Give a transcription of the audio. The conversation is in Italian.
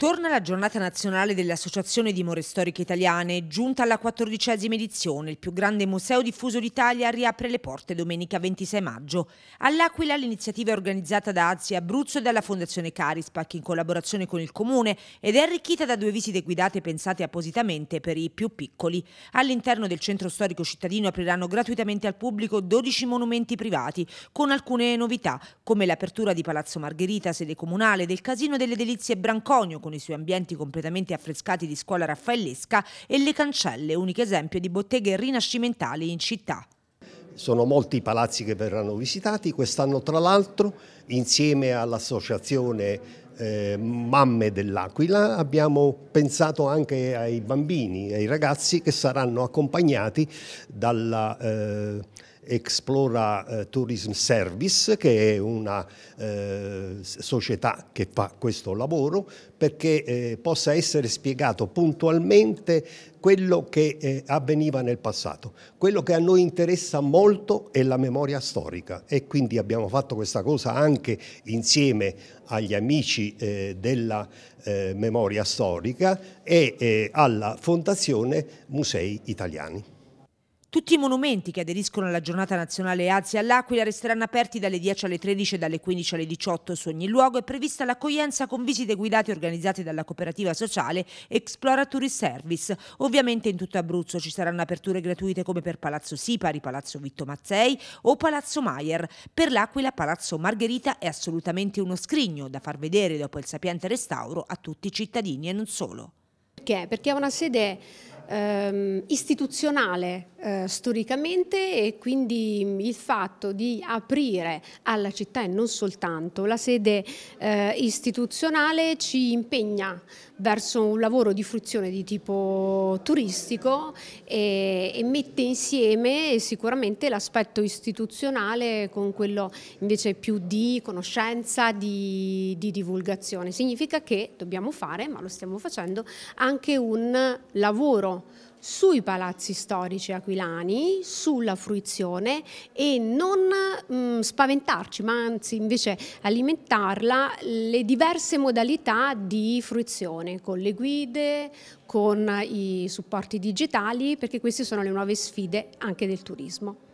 Torna la giornata nazionale dell'Associazione di More Storiche Italiane, giunta alla quattordicesima edizione. Il più grande museo diffuso d'Italia riapre le porte domenica 26 maggio. All'Aquila l'iniziativa è organizzata da Azzi Abruzzo e dalla Fondazione Carispac in collaborazione con il Comune ed è arricchita da due visite guidate pensate appositamente per i più piccoli. All'interno del centro storico cittadino apriranno gratuitamente al pubblico 12 monumenti privati, con alcune novità, come l'apertura di Palazzo Margherita, sede comunale, del Casino delle Delizie Branconio, con i suoi ambienti completamente affrescati di scuola raffaellesca e le cancelle, unico esempio di botteghe rinascimentali in città. Sono molti i palazzi che verranno visitati, quest'anno tra l'altro insieme all'associazione eh, mamme dell'Aquila abbiamo pensato anche ai bambini, e ai ragazzi che saranno accompagnati dalla... Eh, Explora eh, Tourism Service, che è una eh, società che fa questo lavoro, perché eh, possa essere spiegato puntualmente quello che eh, avveniva nel passato. Quello che a noi interessa molto è la memoria storica e quindi abbiamo fatto questa cosa anche insieme agli amici eh, della memoria storica e alla Fondazione Musei Italiani. Tutti i monumenti che aderiscono alla giornata nazionale Azi all'Aquila resteranno aperti dalle 10 alle 13 e dalle 15 alle 18 su ogni luogo. È prevista l'accoglienza con visite guidate organizzate dalla cooperativa sociale Exploratory Service. Ovviamente in tutto Abruzzo ci saranno aperture gratuite come per Palazzo Sipari, Palazzo Vitto Mazzei o Palazzo Maier. Per l'Aquila Palazzo Margherita è assolutamente uno scrigno da far vedere dopo il sapiente restauro a tutti i cittadini e non solo. Perché? Perché è una sede ehm, istituzionale eh, storicamente e quindi il fatto di aprire alla città e non soltanto la sede eh, istituzionale ci impegna verso un lavoro di fruizione di tipo turistico e, e mette insieme sicuramente l'aspetto istituzionale con quello invece più di conoscenza, di, di divulgazione. Significa che dobbiamo fare, ma lo stiamo facendo, anche un lavoro sui palazzi storici aquilani, sulla fruizione e non mh, mm, spaventarci, ma anzi invece alimentarla le diverse modalità di fruizione, con le guide, con i supporti digitali, perché queste sono le nuove sfide anche del turismo.